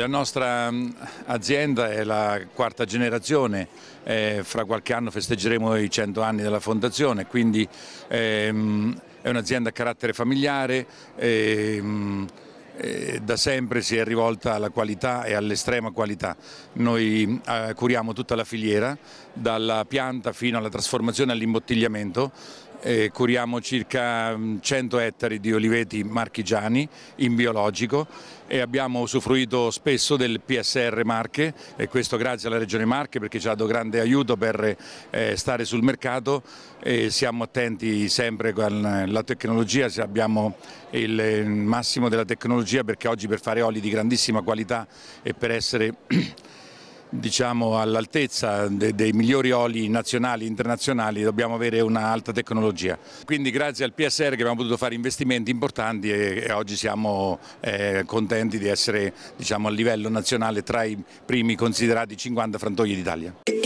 La nostra mm, azienda è la quarta generazione, eh, fra qualche anno festeggeremo i 100 anni della fondazione, quindi ehm, è un'azienda a carattere familiare, ehm, eh, da sempre si è rivolta alla qualità e all'estrema qualità. Noi eh, curiamo tutta la filiera, dalla pianta fino alla trasformazione e all'imbottigliamento eh, curiamo circa 100 mm, ettari di oliveti marchigiani in biologico e abbiamo usufruito spesso del PSR Marche e questo grazie alla Regione Marche perché ci ha dato grande aiuto per eh, stare sul mercato e siamo attenti sempre con la tecnologia, se abbiamo il mm, massimo della tecnologia perché oggi per fare oli di grandissima qualità e per essere diciamo, all'altezza dei migliori oli nazionali e internazionali, dobbiamo avere un'alta tecnologia. Quindi grazie al PSR che abbiamo potuto fare investimenti importanti e, oggi siamo eh, contenti di essere diciamo, a livello nazionale tra i primi considerati 50 frantogli d'Italia.